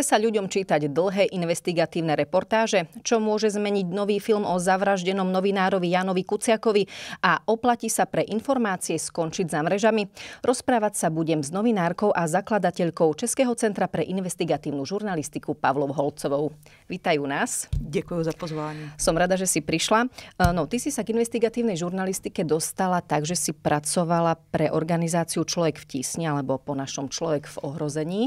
Chce sa ľuďom čítať dlhé investigatívne reportáže, čo môže zmeniť nový film o zavraždenom novinárovi Janovi Kuciakovi a oplatí sa pre informácie skončiť za mrežami. Rozprávať sa budem s novinárkou a zakladateľkou Českého centra pre investigatívnu žurnalistiku Pavlov Holcovou. Vítajú nás. Děkuji za pozvání. Som rada, že si prišla. E, no, ty si sa k investigatívnej žurnalistike dostala tak, že si pracovala pre organizáciu Človek v tísni alebo po našom Človek v ohrození.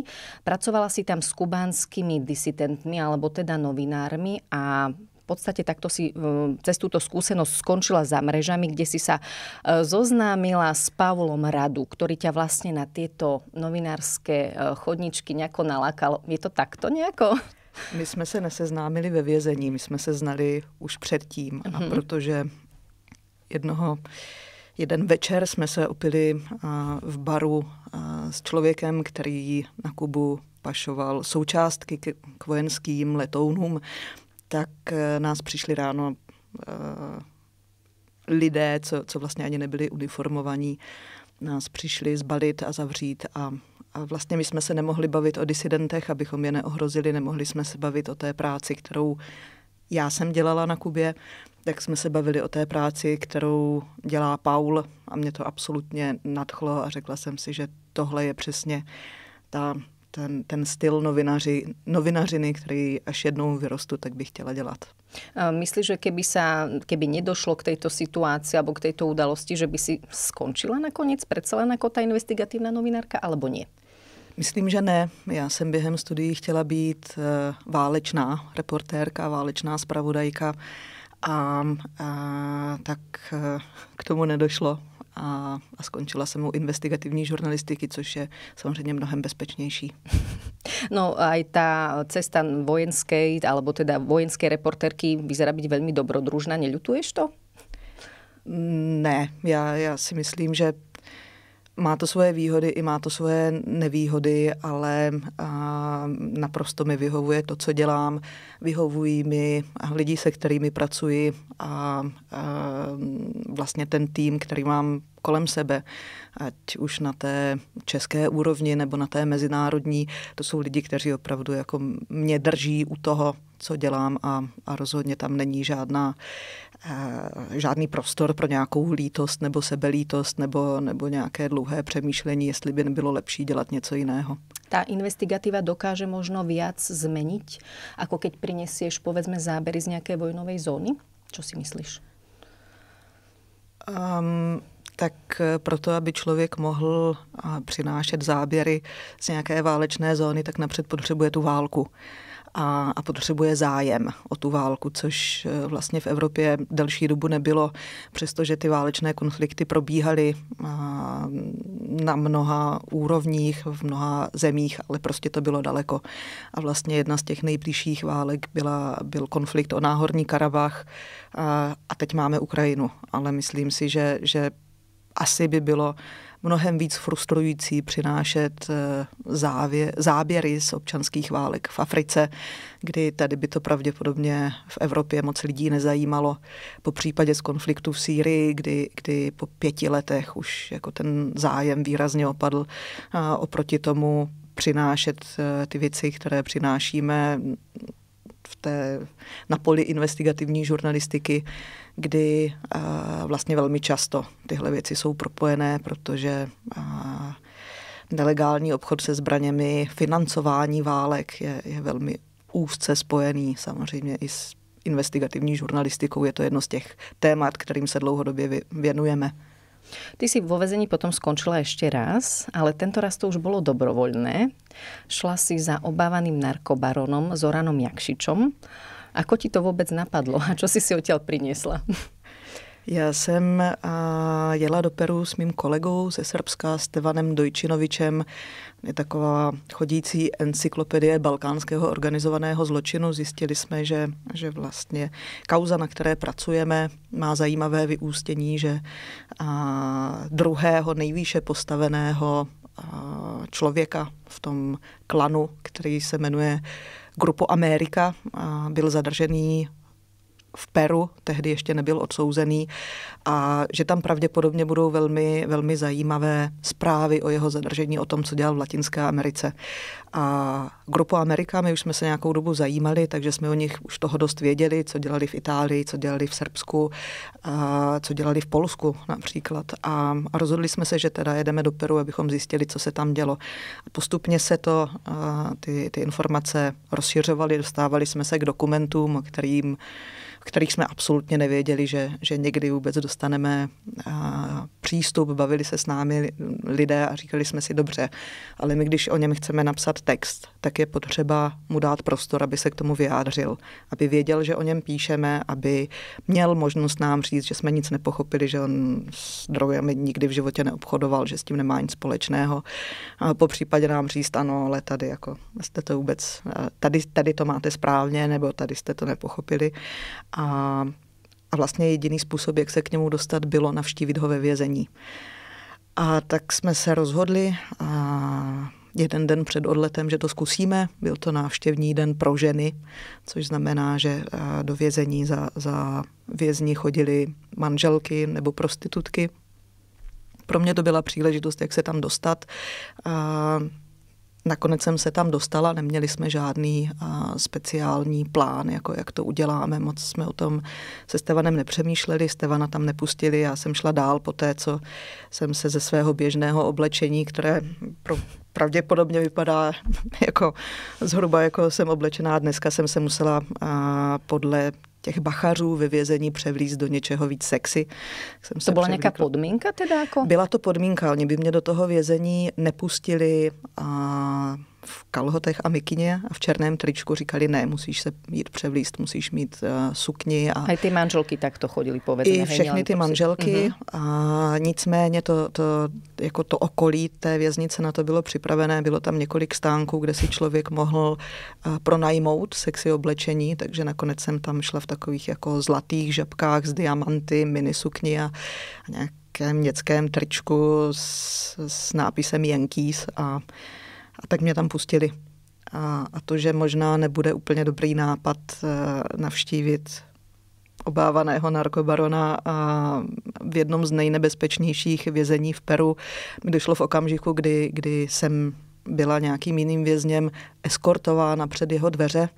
Pracovala si tam s kubánskymi disidentmi, alebo teda novinármi a v podstate takto si e, cez túto skúsenosť skončila za mrežami, kde si sa e, zoznámila s Pavlom Radu, ktorý ťa vlastne na tieto novinárske e, chodničky nejako nalakal. Je to takto nejako? My jsme se neseznámili ve vězení, my jsme se znali už předtím, a mhm. protože jednoho, jeden večer jsme se opili v baru s člověkem, který na Kubu pašoval součástky k, k vojenským letounům, tak eh, nás přišli ráno eh, lidé, co, co vlastně ani nebyli uniformovaní, nás přišli zbalit a zavřít a a vlastně my jsme se nemohli bavit o disidentech, abychom je neohrozili, nemohli jsme se bavit o té práci, kterou já jsem dělala na Kubě, tak jsme se bavili o té práci, kterou dělá Paul a mě to absolutně nadchlo a řekla jsem si, že tohle je přesně ta ten, ten styl novinaři, novinařiny, který až jednou vyrostu, tak bych chtěla dělat. Myslíš, že keby, sa, keby nedošlo k této situaci, nebo k této udalosti, že by si skončila nakonec predsa len jako ta investigativní novinárka, alebo nie? Myslím, že ne. Já jsem během studií chtěla být eh, válečná reportérka, válečná zpravodajka a, a tak eh, k tomu nedošlo a, a skončila jsem u investigativní žurnalistiky, což je samozřejmě mnohem bezpečnější. No aj ta cesta vojenské, alebo teda vojenské reporterky vyzerá být velmi dobrodružná. nelutuješ to? Ne, já, já si myslím, že má to svoje výhody i má to svoje nevýhody, ale a, naprosto mi vyhovuje to, co dělám. Vyhovují mi lidi, se kterými pracuji a, a vlastně ten tým, který mám kolem sebe, ať už na té české úrovni nebo na té mezinárodní. To jsou lidi, kteří opravdu jako mě drží u toho, co dělám a, a rozhodně tam není žádná Eh, žádný prostor pro nějakou lítost nebo sebelítost nebo, nebo nějaké dlouhé přemýšlení, jestli by nebylo lepší dělat něco jiného. Ta investigativa dokáže možno viac změnit, jako keď prinesieš povedzme zábery z nějaké vojnové zóny? Co si myslíš? Um, tak proto, aby člověk mohl eh, přinášet záběry z nějaké válečné zóny, tak napřed potřebuje tu válku. Uh, a, a potřebuje zájem o tu válku, což eh, vlastně v Evropě delší dobu nebylo, přestože ty válečné konflikty probíhaly eh, na mnoha úrovních, v mnoha zemích, ale prostě to bylo daleko. A vlastně jedna z těch nejbližších válek byla, byl konflikt o Náhorní Karabach a, eh, a teď máme Ukrajinu. Ale myslím si, že, že asi by bylo mnohem víc frustrující přinášet eh, závě, záběry z občanských válek v Africe, kdy tady by to pravděpodobně v Evropě moc lidí nezajímalo. Po případě z konfliktu v Sýrii, kdy, kdy po pěti letech už jako ten zájem výrazně opadl a oproti tomu přinášet eh, ty věci, které přinášíme té, na poli investigativní žurnalistiky, kdy vlastně velmi často tyhle věci jsou propojené, protože nelegální obchod se zbraněmi, financování válek je, je velmi úzce spojený samozřejmě i s investigativní žurnalistikou. Je to jedno z těch témat, kterým se dlouhodobě věnujeme. Ty si vo vezení potom skončila ešte raz, ale tento raz to už bolo dobrovoľné. Šla si za obávaným narkobaronom Zoranom Jakšičom. Ako ti to vôbec napadlo a čo si si odtiaľ priniesla? Já jsem jela do Peru s mým kolegou ze Srbska, Stevanem Dojčinovičem. Je taková chodící encyklopedie balkánského organizovaného zločinu. Zjistili jsme, že, že vlastně kauza, na které pracujeme, má zajímavé vyústění, že druhého nejvýše postaveného člověka v tom klanu, který se jmenuje Grupo Amerika, byl zadržený v Peru, tehdy ještě nebyl odsouzený, a že tam pravděpodobně budou velmi, velmi zajímavé zprávy o jeho zadržení, o tom, co dělal v Latinské Americe. A Grupo Amerika, my už jsme se nějakou dobu zajímali, takže jsme o nich už toho dost věděli, co dělali v Itálii, co dělali v Srbsku, a co dělali v Polsku například. A, rozhodli jsme se, že teda jedeme do Peru, abychom zjistili, co se tam dělo. A postupně se to, ty, ty informace rozšiřovaly, dostávali jsme se k dokumentům, kterým kterých jsme absolutně nevěděli, že, že někdy vůbec dostaneme a, přístup. Bavili se s námi lidé a říkali jsme si, dobře, ale my když o něm chceme napsat text, tak je potřeba mu dát prostor, aby se k tomu vyjádřil, aby věděl, že o něm píšeme, aby měl možnost nám říct, že jsme nic nepochopili, že on s drogami nikdy v životě neobchodoval, že s tím nemá nic společného. A po případě nám říct, ano, ale tady jako jste to vůbec, tady, tady to máte správně, nebo tady jste to nepochopili. A, a vlastně jediný způsob, jak se k němu dostat, bylo navštívit ho ve vězení. A tak jsme se rozhodli a jeden den před odletem, že to zkusíme. Byl to návštěvní den pro ženy, což znamená, že do vězení za, za vězni chodili manželky nebo prostitutky. Pro mě to byla příležitost, jak se tam dostat. A Nakonec jsem se tam dostala, neměli jsme žádný a, speciální plán, jako jak to uděláme. Moc jsme o tom se Stevanem nepřemýšleli, Stevana tam nepustili, já jsem šla dál po té, co jsem se ze svého běžného oblečení, které pro, pravděpodobně vypadá jako zhruba jako jsem oblečená. Dneska jsem se musela a, podle těch bachařů ve vězení převlíz do něčeho víc sexy. Jsem to byla nějaká podmínka teda? Jako? Byla to podmínka, oni by mě do toho vězení nepustili a v kalhotech a mikině a v černém tričku říkali, ne, musíš se jít převlíst, musíš mít uh, sukni. A Aj ty manželky tak to chodili povedené. I všechny ty manželky. Uh-huh. A nicméně to, to, jako to okolí té věznice na to bylo připravené. Bylo tam několik stánků, kde si člověk mohl uh, pronajmout sexy oblečení, takže nakonec jsem tam šla v takových jako zlatých žabkách s diamanty, minisukni a, a nějak nějakém dětském tričku s, s nápisem Yankees a a tak mě tam pustili. A, a to, že možná nebude úplně dobrý nápad eh, navštívit obávaného narkobarona a v jednom z nejnebezpečnějších vězení v Peru mi došlo v okamžiku, kdy, kdy jsem byla nějakým jiným vězněm eskortována před jeho dveře.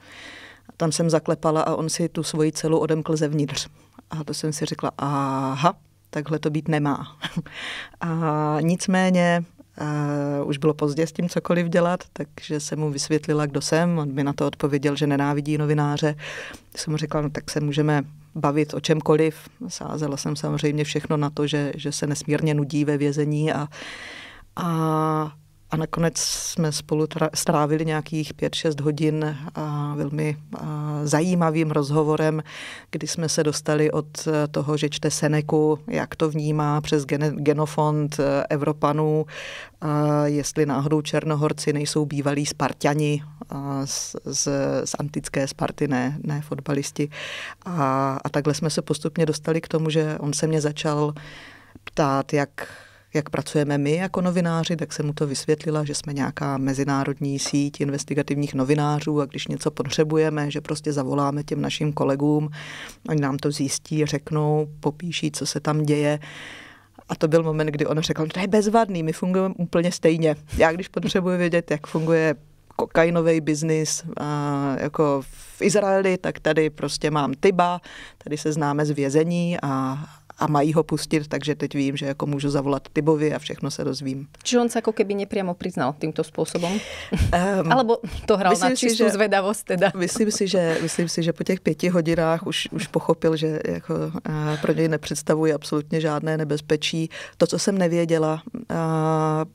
Tam jsem zaklepala a on si tu svoji celu odemkl zevnitř. A to jsem si řekla, aha, takhle to být nemá. A nicméně a už bylo pozdě s tím cokoliv dělat, takže jsem mu vysvětlila, kdo jsem. On mi na to odpověděl, že nenávidí novináře. Jsem mu řekla, no tak se můžeme bavit o čemkoliv. Sázela jsem samozřejmě všechno na to, že, že se nesmírně nudí ve vězení a, a a nakonec jsme spolu tra- strávili nějakých 5-6 hodin a velmi a zajímavým rozhovorem, kdy jsme se dostali od e, toho, že čte Seneku, jak to vnímá přes gen- genofond e, Evropanů, a jestli náhodou Černohorci nejsou bývalí Spartani z, z, z antické Sparty, ne, ne fotbalisti. A, a takhle jsme se postupně dostali k tomu, že on se mě začal ptát, jak jak pracujeme my jako novináři, tak jsem mu to vysvětlila, že jsme nějaká mezinárodní síť investigativních novinářů a když něco potřebujeme, že prostě zavoláme těm našim kolegům, oni nám to zjistí, řeknou, popíší, co se tam děje. A to byl moment, kdy on řekl, že to je bezvadný, my fungujeme úplně stejně. Já když potřebuji vědět, jak funguje kokainový biznis jako v Izraeli, tak tady prostě mám Tyba, tady se známe z vězení a, a mají ho pustit, takže teď vím, že jako můžu zavolat Tybovi a všechno se dozvím. Čiže on se jako keby nepriamo přiznal tímto způsobem? Um, Alebo to hrál na čistou si, že, zvedavost teda? Myslím si, že, myslím si, že po těch pěti hodinách už, už pochopil, že jako, uh, pro něj nepředstavuje absolutně žádné nebezpečí. To, co jsem nevěděla, uh,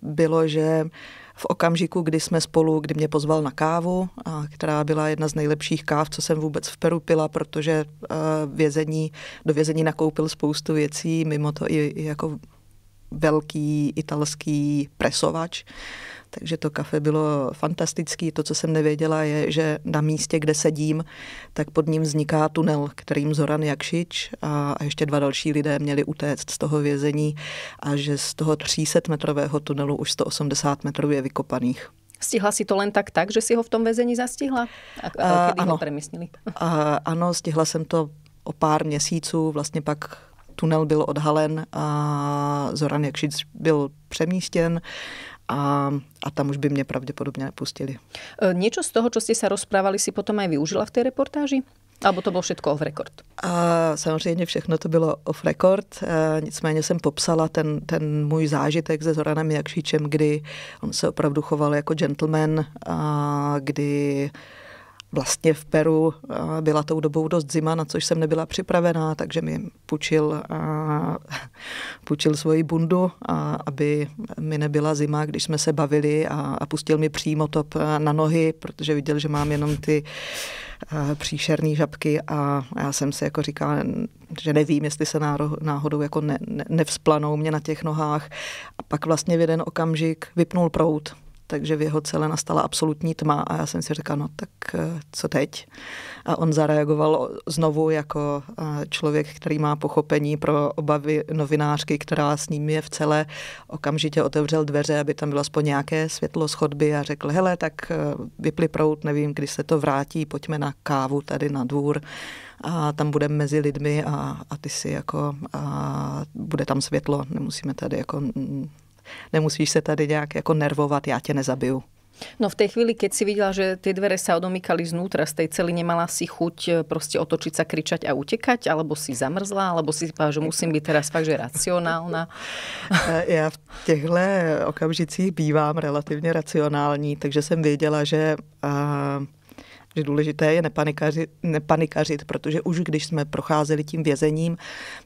bylo, že uh, v okamžiku, kdy jsme spolu, kdy mě pozval na kávu, a která byla jedna z nejlepších káv, co jsem vůbec v Peru pila, protože eh, vězení, do vězení nakoupil spoustu věcí, mimo to i, i jako velký italský presovač, takže to kafe bylo fantastický. To, co jsem nevěděla, je, že na místě, kde sedím, tak pod ním vzniká tunel, kterým Zoran Jakšič a, ještě dva další lidé měli utéct z toho vězení a že z toho 300-metrového tunelu už 180 metrů je vykopaných. Stihla si to len tak tak, že si ho v tom vězení zastihla? A, a, kedy ano. ho premyslili? A, ano, stihla jsem to o pár měsíců, vlastně pak tunel byl odhalen a Zoran Jakšic byl přemístěn a, a tam už by mě pravděpodobně nepustili. E, Něco z toho, co jste se rozprávali, si potom aj využila v té reportáži? Abo to bylo všechno off record? A samozřejmě všechno to bylo off record, a e, nicméně jsem popsala ten, ten můj zážitek se Zoranem Jakšičem, kdy on se opravdu choval jako gentleman, a kdy Vlastně v Peru eh, byla tou dobou dost zima, na což jsem nebyla připravená, takže mi půjčil, eh, půjčil svoji bundu, aby mi nebyla zima, když jsme se bavili a, pustil mi přímo top eh, na nohy, protože viděl, že mám jenom ty příšerné žabky a já jsem si jako říkala, že nevím, jestli se náhodou jako ne, ne, nevzplanou mě na těch nohách. A pak vlastně v jeden okamžik vypnul prout takže v jeho celé nastala absolutní tma a já jsem si řekla, no tak eh, co teď? A on zareagoval znovu jako eh, člověk, který má pochopení pro obavy novinářky, která s ním je v celé okamžitě otevřel dveře, aby tam bylo aspoň nějaké světlo schodby a řekl, hele, tak eh, vypli prout, nevím, kdy se to vrátí, pojďme na kávu tady na dvůr a tam budeme mezi lidmi a, a ty si jako a bude tam světlo, nemusíme tady jako mm, nemusíš se tady nějak jako nervovat, já tě nezabiju. No v tej chvíli, keď si viděla, že ty dvere se odomykaly znútra z tej cely, nemala si chuť eh, prostě otočit se, kričať a utekať, alebo si zamrzla, alebo si říkala, že musím být teraz fakt, že racionálna. Eh, já v těchto okamžicích bývám relativně racionální, takže jsem věděla, že eh, že důležité je nepanikařit, nepanikařit, protože už když jsme procházeli tím vězením,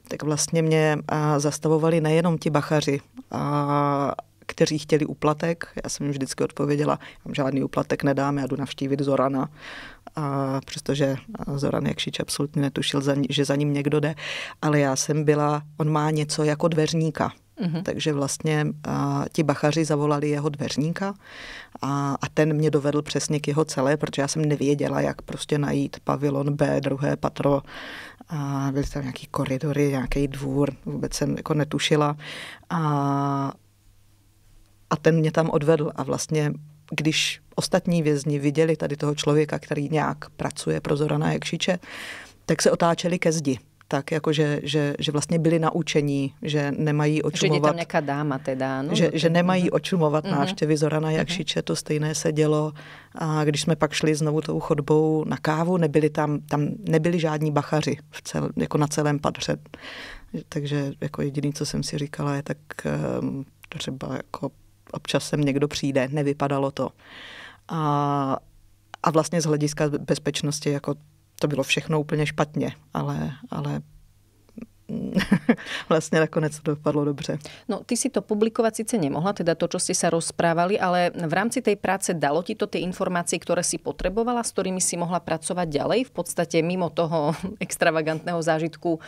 tak vlastně mě zastavovali nejenom ti bachaři, a, kteří chtěli úplatek. Já jsem jim vždycky odpověděla, já žádný úplatek nedám, já jdu navštívit Zorana. A protože Zoran Jakšič absolutně netušil, že za ním někdo jde. Ale já jsem byla, on má něco jako dveřníka Mm-hmm. Takže vlastně a, ti bachaři zavolali jeho dveřníka a, a ten mě dovedl přesně k jeho celé, protože já jsem nevěděla, jak prostě najít pavilon B, druhé patro. A byly tam nějaký koridory, nějaký dvůr, vůbec jsem jako netušila. A, a ten mě tam odvedl a vlastně když ostatní vězni viděli tady toho člověka, který nějak pracuje pro Zorana Jakšiče, tak se otáčeli ke zdi tak, jako že, že, že vlastně byli naučení, že nemají očumovat. Že tam dáma teda. No, že, že nemají mhm. očumovat uh-huh. návštěvy Zorana mhm. Jakšiče, to stejné se dělo. A když jsme pak šli znovu tou chodbou na kávu, nebyli tam, tam nebyli žádní bachaři v cel, jako na celém patře. Takže jako jediný, co jsem si říkala, je tak ehm, třeba jako občas sem někdo přijde, nevypadalo to. A, a vlastně z hlediska bezpečnosti jako to bylo všechno úplně špatně, ale, ale vlastně nakonec to dopadlo dobře. No, ty si to publikovat sice nemohla, teda to, co jste se rozprávali, ale v rámci té práce dalo ti to ty informace, které si potrebovala, s kterými si mohla pracovat ďalej? V podstatě mimo toho extravagantného zážitku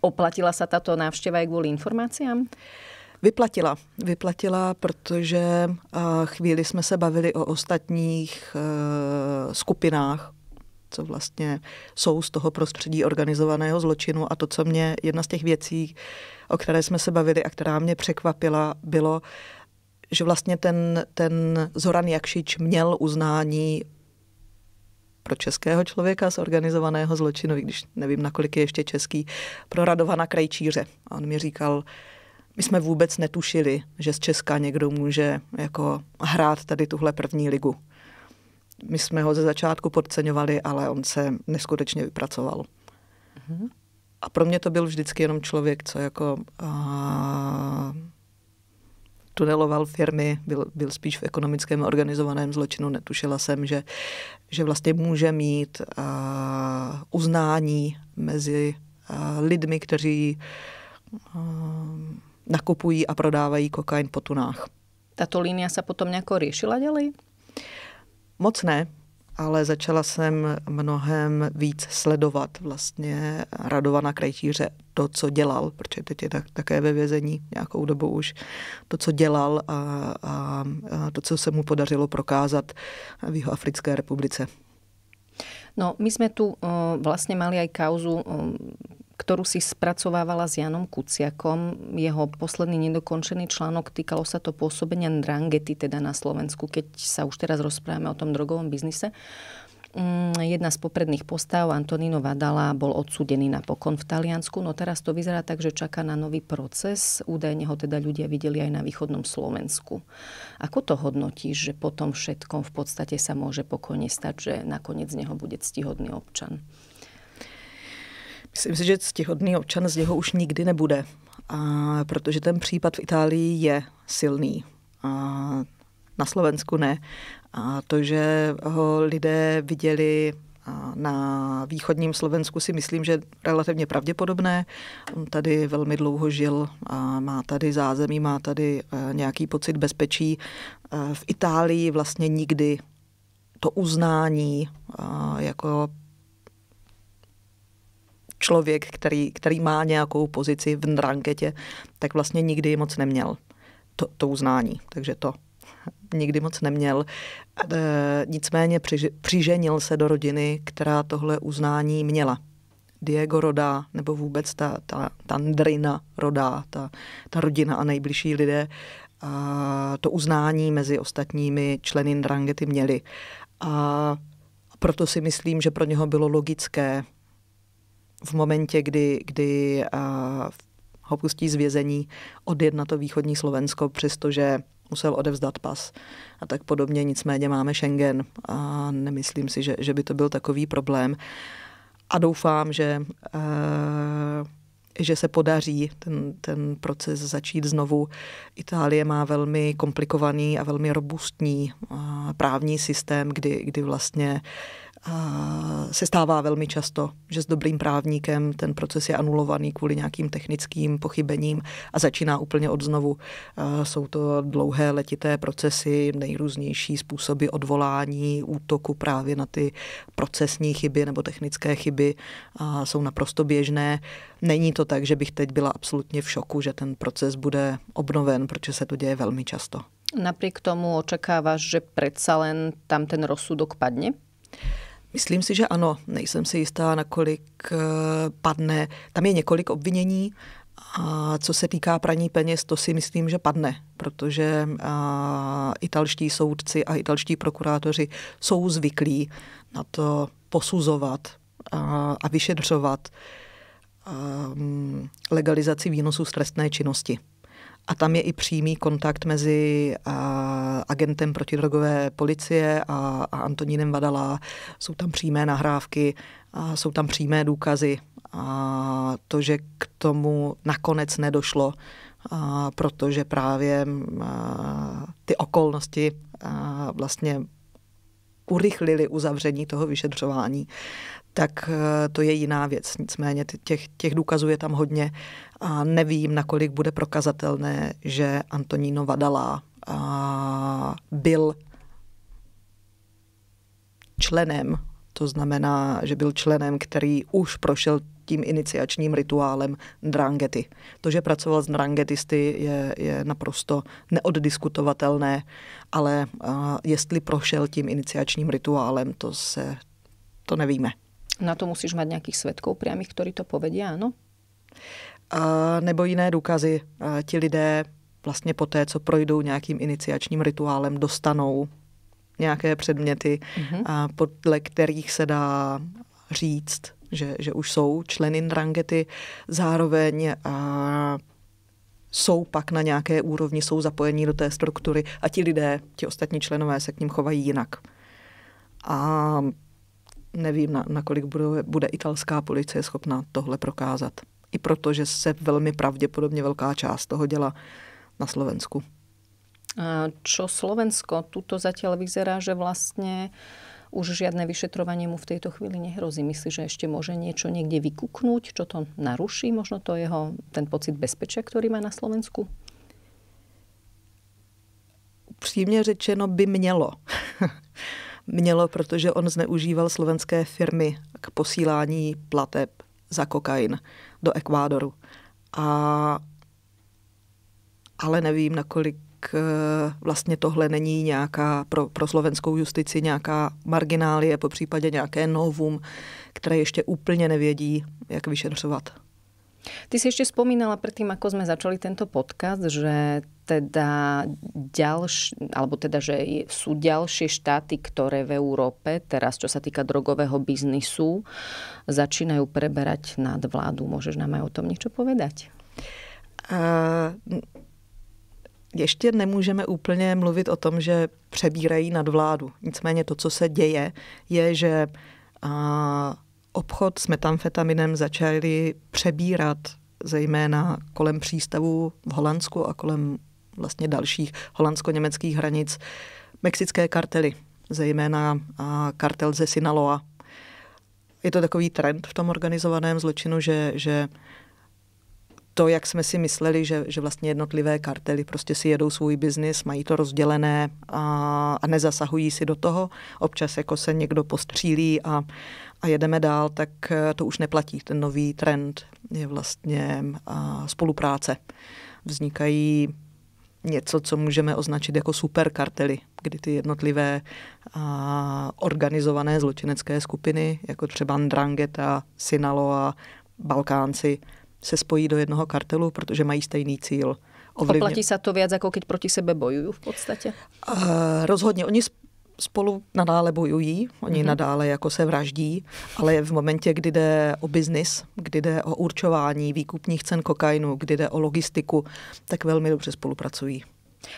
oplatila se tato návštěva i kvůli informacím? Vyplatila. Vyplatila, protože eh, chvíli jsme se bavili o ostatních eh, skupinách co vlastně jsou z toho prostředí organizovaného zločinu. A to, co mě jedna z těch věcí, o které jsme se bavili a která mě překvapila, bylo, že vlastně ten, ten Zoran Jakšič měl uznání pro českého člověka z organizovaného zločinu, když nevím, nakolik je ještě český, pro Radovana Krajčíře. A on mi říkal, my jsme vůbec netušili, že z Česka někdo může jako hrát tady tuhle první ligu. My jsme ho ze začátku podceňovali, ale on se neskutečně vypracoval. Mm-hmm. A pro mě to byl vždycky jenom člověk, co jako a, tuneloval firmy, byl, byl spíš v ekonomickém organizovaném zločinu. Netušila jsem, že, že vlastně může mít a, uznání mezi a, lidmi, kteří a, nakupují a prodávají kokain po tunách. Tato línia se potom nějak řešila dělej? Moc ne, ale začala jsem mnohem víc sledovat vlastně Radovana Krejtíře, to, co dělal, protože teď je tak, také ve vězení nějakou dobu už, to, co dělal a, a, a to, co se mu podařilo prokázat v Jihoafrické republice. No, my jsme tu uh, vlastně mali aj kauzu um, ktorú si spracovávala s Janom Kuciakom. Jeho posledný nedokončený článok týkalo sa to pôsobenia drangety teda na Slovensku, keď sa už teraz rozprávame o tom drogovom biznise. Mm, jedna z popredných postav, Antonino Vadala, bol odsudený napokon v Taliansku, no teraz to vyzerá tak, že čaká na nový proces. Údajne ho teda ľudia videli aj na východnom Slovensku. Ako to hodnotíš, že potom všetkom v podstate sa môže pokojne stať, že nakoniec z neho bude ctihodný občan? Myslím si, že ctihodný občan z něho už nikdy nebude, a protože ten případ v Itálii je silný. A na Slovensku ne. A to, že ho lidé viděli na východním Slovensku si myslím, že relativně pravděpodobné. On tady velmi dlouho žil, a má tady zázemí, má tady e, nějaký pocit bezpečí. E, v Itálii vlastně nikdy to uznání e, jako člověk, který, který má nějakou pozici v dranketě, tak vlastně nikdy moc neměl to, to uznání. Takže to nikdy moc neměl. E, nicméně přiž, přiženil se do rodiny, která tohle uznání měla. Diego Rodá, nebo vůbec ta, ta, ta Andrina Rodá, ta, ta rodina a nejbližší lidé, a to uznání mezi ostatními členy Drangety měli. A proto si myslím, že pro něho bylo logické v momentě, kdy, kdy a, ho pustí z vězení, odjet na to východní Slovensko, přestože musel odevzdat pas a tak podobně. Nicméně máme Schengen a nemyslím si, že, že by to byl takový problém. A doufám, že, e, že se podaří ten, ten proces začít znovu. Itálie má velmi komplikovaný a velmi robustní uh, právní systém, kdy, kdy vlastně e, a se stává velmi často, že s dobrým právníkem ten proces je anulovaný kvůli nějakým technickým pochybením a začíná úplně od znovu. E, jsou to dlouhé letité procesy, nejrůznější způsoby odvolání, útoku právě na ty procesní chyby nebo technické chyby a jsou naprosto běžné. Není to tak, že bych teď byla absolutně v šoku, že ten proces bude obnoven, protože se to děje velmi často. Napriek tomu očekáváš, že predsa len tam ten rozsudok padne? Myslím si, že ano. Nejsem si jistá, nakolik eh, padne. Tam je několik obvinění. A co se týká praní peněz, to si myslím, že padne, protože eh, italští soudci a italští prokurátoři jsou zvyklí na to posuzovat eh, a, vyšetřovat ehm, legalizaci výnosů z trestné činnosti. A tam je i přímý kontakt mezi a, agentem protidrogové policie a, a Antonínem Vadala. Jsou tam přímé nahrávky, a jsou tam přímé důkazy. A to, že k tomu nakonec nedošlo, a, protože právě a, ty okolnosti a, vlastně urychlili uzavření toho vyšetřování, tak e, to je jiná věc. Nicméně těch, těch důkazů je tam hodně a nevím, nakolik bude prokazatelné, že Antonino Vadala byl členem, to znamená, že byl členem, který už prošel tím iniciačním rituálem drangety. To, že pracoval s drangetisty, je, je naprosto neoddiskutovatelné, ale a, jestli prošel tím iniciačním rituálem, to se to nevíme. Na to musíš mít nějakých svědků priamých, kteří to povedí, Ano nebo jiné důkazy ti lidé vlastně po té, co projdou nějakým iniciačním rituálem, dostanou nějaké předměty, mm-hmm. podle kterých se dá říct, že, že už jsou členy rangety. Zároveň a, jsou pak na nějaké úrovni, jsou zapojení do té struktury a ti lidé, ti ostatní členové se k ním chovají jinak. A nevím, na, nakolik bude, bude italská policie schopna tohle prokázat. I proto, že se velmi pravděpodobně velká část toho děla na Slovensku. Čo Slovensko, tuto zatím vyzerá, že vlastně už žádné vyšetrovanie mu v této chvíli nehrozí. Myslí, že ještě může něco někde vykuknout? čo to naruší, možno to jeho, ten pocit bezpečí, který má na Slovensku? Upřímně řečeno by mělo. mělo, protože on zneužíval slovenské firmy k posílání plateb za kokain do Ekvádoru. A, ale nevím, nakolik eh, vlastně tohle není nějaká pro, pro slovenskou justici nějaká marginálie, po případě nějaké novum, které ještě úplně nevědí, jak vyšetřovat. Ty si ešte spomínala předtím, ako sme začali tento podcast, že teda ďalš, alebo teda, že sú ďalšie štáty, ktoré v Európe teraz, čo sa týka drogového biznisu, začínajú preberať vládu. Môžeš nám aj o tom niečo povedať? A, Ještě nemůžeme úplně mluvit o tom, že přebírají nad vládu. Nicméně to, co se děje, je, že a, obchod s metamfetaminem začali přebírat zejména kolem přístavu v Holandsku a kolem vlastně dalších holandsko-německých hranic mexické kartely, zejména kartel ze Sinaloa. Je to takový trend v tom organizovaném zločinu, že, že to, jak jsme si mysleli, že, že vlastně jednotlivé kartely prostě si jedou svůj biznis, mají to rozdělené a, a nezasahují si do toho. Občas jako se někdo postřílí a, a jedeme dál, tak eh, to už neplatí. Ten nový trend je vlastně a, spolupráce. Vznikají něco, co můžeme označit jako superkartely, kdy ty jednotlivé a, organizované zločinecké skupiny, jako třeba Ndrangheta, Sinaloa, Balkánci, se spojí do jednoho kartelu, protože mají stejný cíl. Ovlivně... Oplatí se to věc, jako když proti sebe bojují v podstatě? Uh, rozhodně. Oni spolu nadále bojují, oni mm-hmm. nadále jako se vraždí, ale v momentě, kdy jde o biznis, kdy jde o určování výkupních cen kokainu, kdy jde o logistiku, tak velmi dobře spolupracují.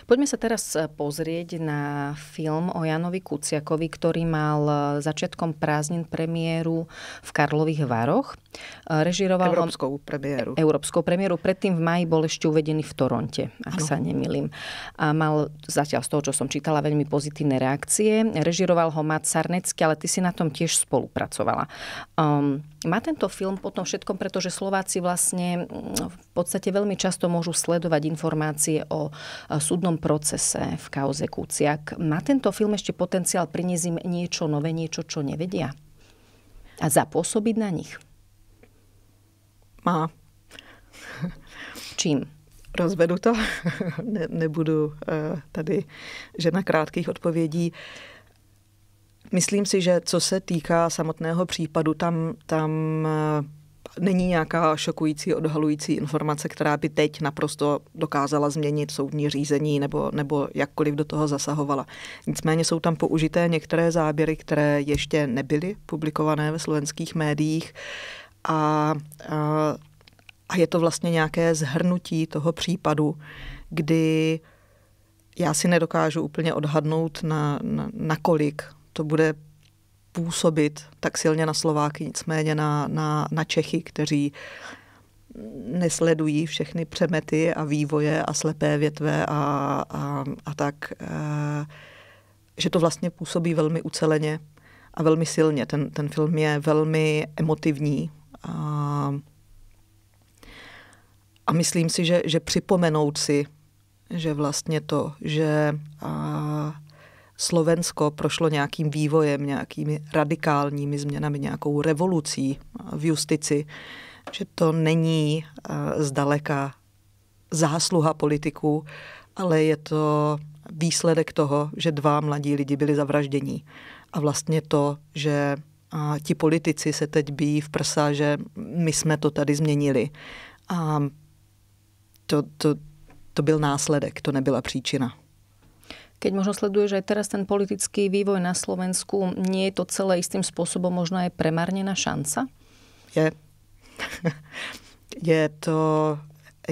Poďme sa teraz eh, pozrieť na film o Janovi Kuciakovi, ktorý mal eh, začiatkom prázdnin premiéru v Karlových Varoch. Eh, režiroval Európskou premiéru. E, Európskou premiéru. Predtým v maji bol ešte uvedený v Toronte, ak ano. sa nemilím. A mal zatiaľ z toho, čo som čítala, veľmi pozitívne reakcie. Režiroval ho Mat Sarnecký, ale ty si na tom tiež spolupracovala. Um, má tento film potom všetkom, pretože Slováci vlastne mm, podstate veľmi často môžu sledovať informácie o eh, súdnom procese v kauze Kuciak. Má tento film ešte potenciál priniesť im niečo nové, niečo, čo nevedia? A zapôsobiť na nich? Má. Čím? Rozvedu to. Ne, nebudu eh, tady žena krátkých odpovědí. Myslím si, že co se týká samotného případu, tam, tam eh, není nějaká šokující, odhalující informace, která by teď naprosto dokázala změnit soudní řízení nebo, nebo jakkoliv do toho zasahovala. Nicméně jsou tam použité některé záběry, které ještě nebyly publikované ve slovenských médiích a, a, a je to vlastně nějaké zhrnutí toho případu, kdy já si nedokážu úplně odhadnout, na, na, na kolik to bude působit tak silně na Slováky, nicméně na, na, na Čechy, kteří nesledují všechny přemety a vývoje a slepé větve a, a, a tak, e, že to vlastně působí velmi uceleně a velmi silně. Ten, ten film je velmi emotivní a, a myslím si, že, že připomenout si, že vlastně to, že a, Slovensko prošlo nějakým vývojem, nějakými radikálními změnami, nějakou revolucí v justici, že to není eh, zdaleka zásluha politiků, ale je to výsledek toho, že dva mladí lidi byli zavraždění. A vlastně to, že eh, ti politici se teď bíjí v prsa, že my jsme to tady změnili. A to, to, to byl následek, to nebyla příčina keď možno sleduješ aj teraz ten politický vývoj na Slovensku, nie je to celé istým spôsobom možno aj premarnená šanca? Je, je to,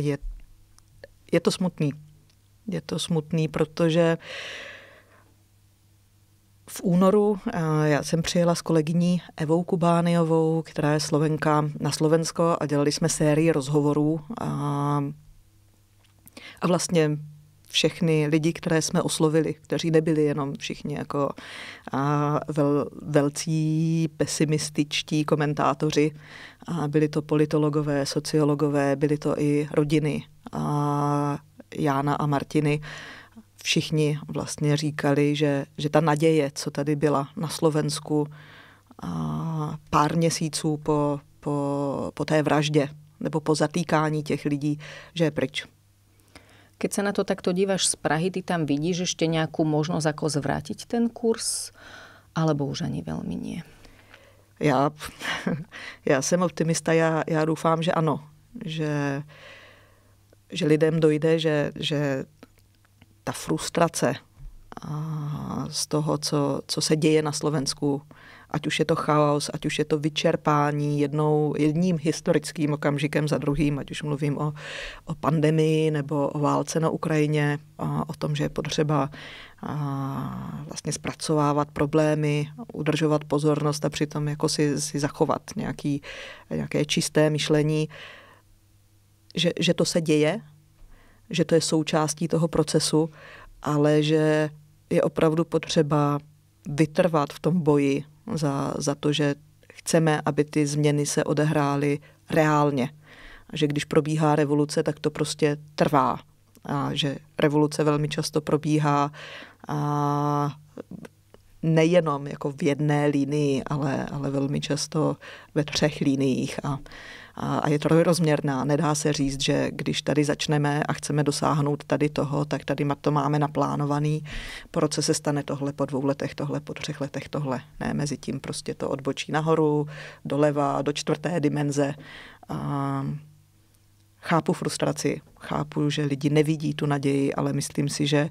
je, je to smutný. Je to smutný, protože v únoru já jsem přijela s kolegyní Evou Kubániovou, která je Slovenka na Slovensko a dělali jsme sérii rozhovorů a, a vlastně všechny lidi, které jsme oslovili, kteří nebyli jenom všichni jako a vel, velcí pesimističtí komentátoři. A byli to politologové, sociologové, byly to i rodiny a Jána a Martiny. Všichni vlastně říkali, že, že ta naděje, co tady byla na Slovensku a pár měsíců po, po, po té vraždě nebo po zatýkání těch lidí, že je pryč Keď sa na to takto díváš z Prahy, ty tam vidíš ešte nejakú možnosť, ako zvrátiť ten kurz? Alebo už ani veľmi nie? Já, já jsem optimista, já, já doufám, že ano, že, že lidem dojde, že, že ta frustrace z toho, co, co se děje na Slovensku, ať už je to chaos, ať už je to vyčerpání jednou, jedním historickým okamžikem za druhým, ať už mluvím o, o pandemii nebo o válce na Ukrajině, o tom, že je potřeba a vlastně zpracovávat problémy, udržovat pozornost a přitom jako si, si zachovat nějaký, nějaké čisté myšlení, že, že to se děje, že to je součástí toho procesu, ale že je opravdu potřeba vytrvat v tom boji za, za to, že chceme, aby ty změny se odehrály reálně. A že když probíhá revoluce, tak to prostě trvá. A že revoluce velmi často probíhá a nejenom jako v jedné linii, ale, ale velmi často ve třech liniích. A, a je trojrozměrná. Nedá se říct, že když tady začneme a chceme dosáhnout tady toho, tak tady to máme naplánovaný, proč se stane tohle po dvou letech, tohle po třech letech, tohle. Ne, mezi tím prostě to odbočí nahoru, doleva, do čtvrté dimenze. A chápu frustraci, chápu, že lidi nevidí tu naději, ale myslím si, že,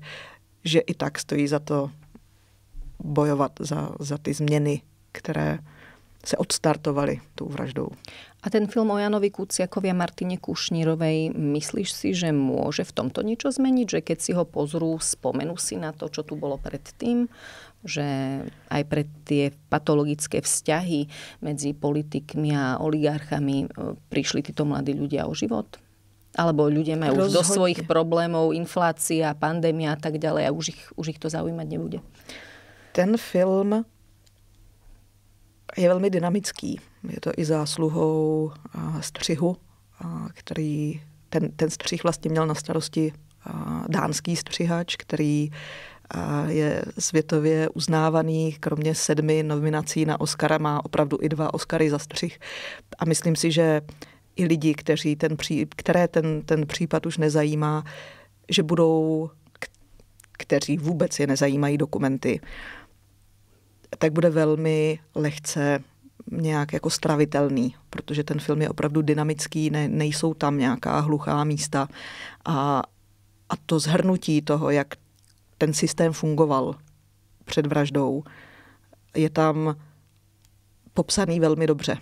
že i tak stojí za to bojovat za, za ty změny, které se odstartovaly tou vraždou. A ten film o Janovi Kuciakovi a Martine Kušnírovej, myslíš si, že môže v tomto niečo zmeniť? Že keď si ho pozrú, spomenú si na to, čo tu bolo predtým? Že aj pre tie patologické vzťahy medzi politikmi a oligarchami e, prišli títo mladí ľudia o život? Alebo ľudia majú už do svojich problémov, inflácia, pandémia a tak ďalej a už ich, už ich to zaujímať nebude? Ten film je velmi dynamický. Je to i zásluhou střihu, který ten, ten střih vlastně měl na starosti dánský střihač, který je světově uznávaný, kromě sedmi nominací na Oscara má opravdu i dva Oscary za střih. A myslím si, že i lidi, kteří ten pří, které ten, ten případ už nezajímá, že budou, kteří vůbec je nezajímají dokumenty, uh, tak bude velmi lehce nějak jako stravitelný, protože ten film je opravdu dynamický, ne, nejsou tam nějaká hluchá místa a, a to zhrnutí toho, jak ten systém fungoval před vraždou, je tam popsaný velmi dobře.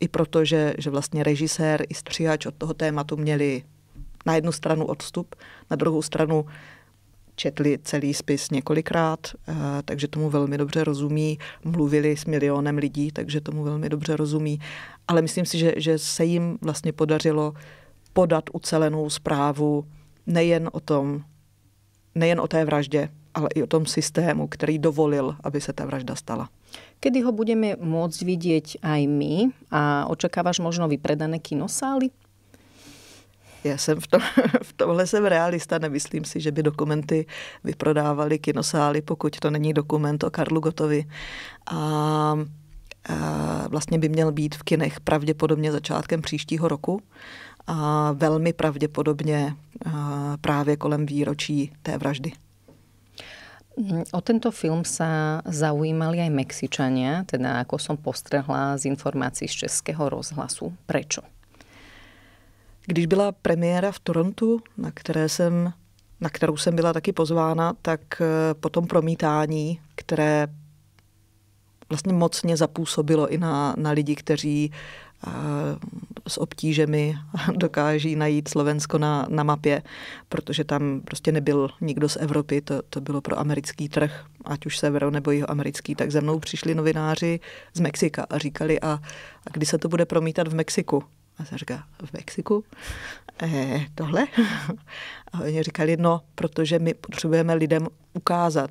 I proto, že, že vlastně režisér i stříhač od toho tématu měli na jednu stranu odstup, na druhou stranu četli celý spis několikrát, eh, takže tomu velmi dobře rozumí. Mluvili s milionem lidí, takže tomu velmi dobře rozumí. Ale myslím si, že, že se jim vlastně podařilo podat ucelenou zprávu nejen o tom, nejen o té vraždě, ale i o tom systému, který dovolil, aby se ta vražda stala. Kedy ho budeme môcť vidieť aj my a očakávaš možno vypredané kinosály? já jsem v, tom, v tomhle jsem realista, nemyslím si, že by dokumenty vyprodávali kinosály, pokud to není dokument o Karlu Gotovi. A, a vlastně by měl být v kinech pravděpodobně začátkem příštího roku a velmi pravděpodobně právě kolem výročí té vraždy. Mm, o tento film sa zaujímali aj Mexičania, teda ako som postrehla z informácií z českého rozhlasu. Prečo? Když byla premiéra v Torontu, na, které jsem, na kterou jsem byla taky pozvána, tak eh, po tom promítání, které vlastně mocně zapůsobilo i na, na lidi, kteří a, eh, s obtížemi dokáží najít Slovensko na, na mapě, protože tam prostě nebyl nikdo z Evropy, to, to bylo pro americký trh, ať už severo nebo jeho americký, tak za mnou přišli novináři z Mexika a říkali, a, a kdy se to bude promítat v Mexiku? A jsem říkala, v Mexiku? Eh, tohle? A oni říkali, no, protože my potřebujeme lidem ukázat,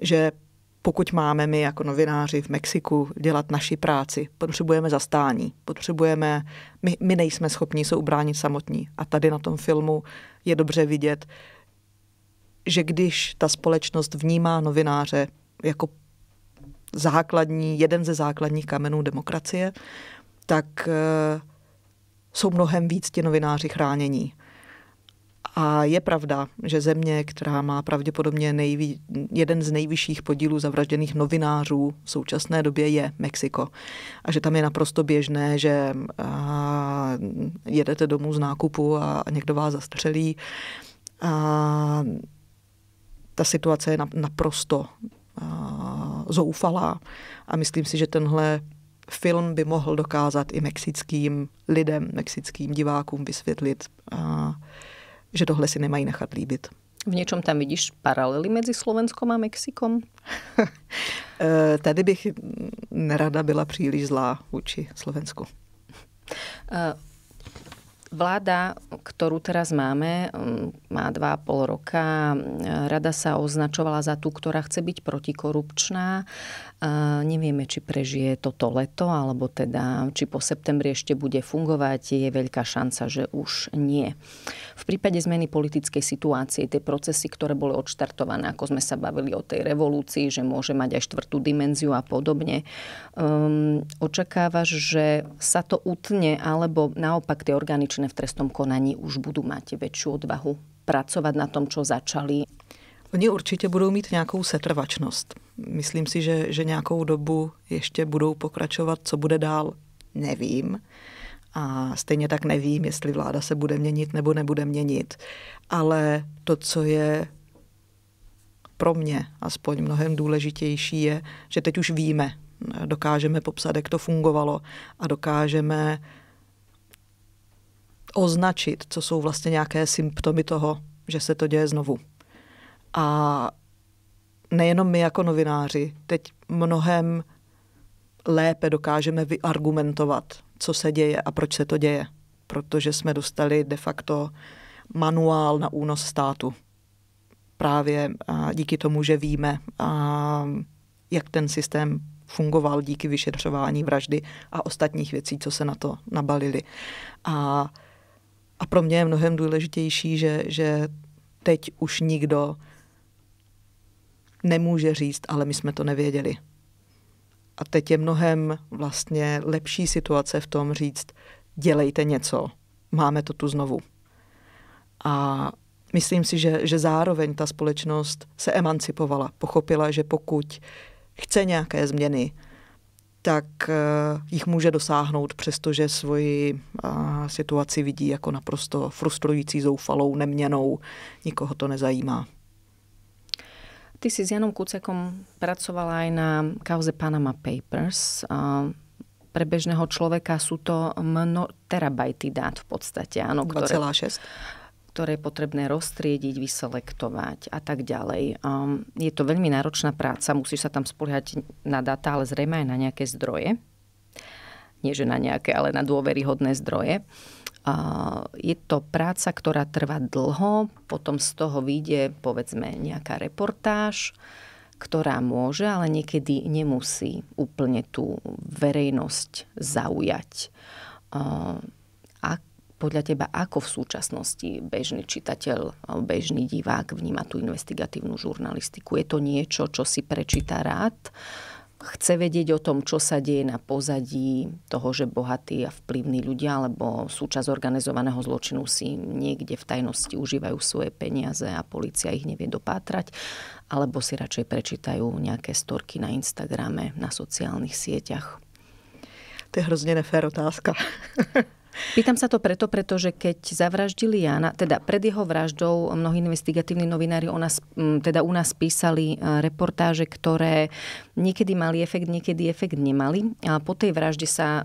že pokud máme my jako novináři v Mexiku dělat naši práci, potřebujeme zastání, potřebujeme, my, my nejsme schopni se ubránit samotní. A tady na tom filmu je dobře vidět, že když ta společnost vnímá novináře jako základní, jeden ze základních kamenů demokracie, tak eh, jsou mnohem víc ti novináři chránění. A je pravda, že země, která má pravděpodobně nejví, jeden z nejvyšších podílů zavražděných novinářů v současné době je Mexiko. A že tam je naprosto běžné, že a, jedete domů z nákupu a, a někdo vás zastřelí. A, ta situace je naprosto a, zoufalá. A myslím si, že tenhle film by mohl dokázat i mexickým lidem, mexickým divákům vysvětlit, a, že tohle si nemají nechat líbit. V něčem tam vidíš paralely mezi Slovenskom a Mexikom? E, tady bych nerada byla příliš zlá vůči Slovensku. E, vláda, kterou teraz máme, má dva a pol roka. Rada se označovala za tu, která chce být protikorupčná. Nevieme, či prežije toto leto, alebo teda, či po septembri ešte bude fungovať. Je veľká šanca, že už nie. V prípade zmeny politickej situácie, tie procesy, ktoré boli odštartované, ako sme sa bavili o tej revolúcii, že môže mať aj štvrtú dimenziu a podobne, um, očakávaš, že sa to utne, alebo naopak tie organičné v trestnom konaní už budú mať väčšiu odvahu pracovať na tom, čo začali? Oni určitě budou mít nějakou setrvačnost. Myslím si, že, že nějakou dobu ještě budou pokračovat, co bude dál, nevím. A stejně tak nevím, jestli vláda se bude měnit nebo nebude měnit. Ale to, co je pro mě aspoň mnohem důležitější, je, že teď už víme, dokážeme popsat, jak to fungovalo a dokážeme označit, co jsou vlastně nějaké symptomy toho, že se to děje znovu. A nejenom my jako novináři, teď mnohem lépe dokážeme vyargumentovat, co se děje a proč se to děje. Protože jsme dostali de facto manuál na únos státu. Právě díky tomu, že víme, jak ten systém fungoval díky vyšetřování vraždy a ostatních věcí, co se na to nabalili. A, a pro mě je mnohem důležitější, že, že teď už nikdo nemůže říct, ale my jsme to nevěděli. A teď je mnohem vlastně lepší situace v tom říct, dělejte něco, máme to tu znovu. A myslím si, že, že zároveň ta společnost se emancipovala, pochopila, že pokud chce nějaké změny, tak eh, jich může dosáhnout, přestože svoji uh, situaci vidí jako naprosto frustrující, zoufalou, neměnou, nikoho to nezajímá. Ty si s Janom Kucekom pracovala aj na kauze Panama Papers. Pre bežného človeka sú to mno, terabajty dát v podstate. 2,6 ktoré je potrebné roztriediť, vyselektovať a tak ďalej. Um, je to veľmi náročná práca, musíš sa tam spoliehať na data, ale zrejme aj na nejaké zdroje. Nie, že na nejaké, ale na dôveryhodné zdroje. Uh, je to práca, ktorá trvá dlho, potom z toho vyjde povedzme nejaká reportáž, ktorá môže, ale niekedy nemusí úplne tú verejnosť zaujať. A podľa teba, ako v súčasnosti bežný čitateľ, bežný divák vníma tú investigatívnu žurnalistiku? Je to niečo, čo si prečíta rád? Uh, chce vedieť o tom, čo sa deje na pozadí toho, že bohatí a vplyvní ľudia alebo súčasť organizovaného zločinu si niekde v tajnosti užívajú svoje peniaze a policia ich nevie dopátrať, alebo si radšej prečítajú nejaké storky na Instagrame, na sociálnych sieťach. To je hrozně nefér otázka. Pýtam sa to preto, pretože keď zavraždili Jana, teda pred jeho vraždou mnohí investigatívni novinári o nás, teda u nás písali e, reportáže, ktoré Niekedy mali efekt, niekedy efekt nemali. A po tej vražde sa e,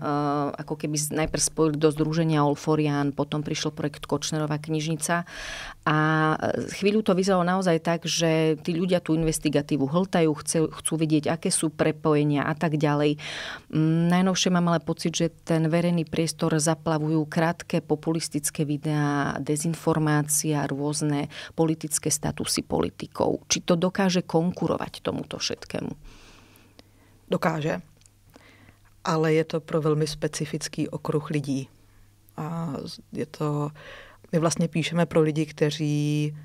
ako keby najprv spojili do Združenia Olforian, potom prišiel projekt Kočnerová knižnica a e, chvíľu to vyzeralo naozaj tak, že tí ľudia tú investigatívu hltajú, chcú, chcú vidieť, aké sú prepojenia a tak ďalej. Mm, najnovšie mám ale pocit, že ten verejný priestor zaplavujú krátke populistické videá, dezinformácia, rôzne politické statusy politikov. Či to dokáže konkurovať tomuto všetkému? dokáže, ale je to pro velmi specifický okruh lidí. A je to, my vlastně píšeme pro lidi, kteří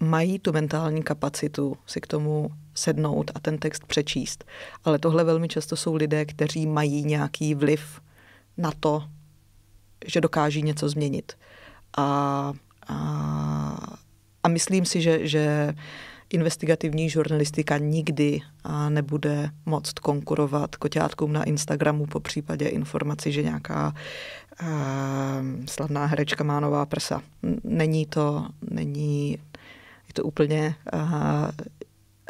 mají tu mentální kapacitu si k tomu sednout a ten text přečíst. Ale tohle velmi často jsou lidé, kteří mají nějaký vliv na to, že dokáží něco změnit. A, a, a myslím si, že, že uh, investigativní žurnalistika nikdy nebude moc konkurovat koťátkům na Instagramu po případě informaci, že nějaká slavná herečka má nová prsa. Není to, není, je to úplně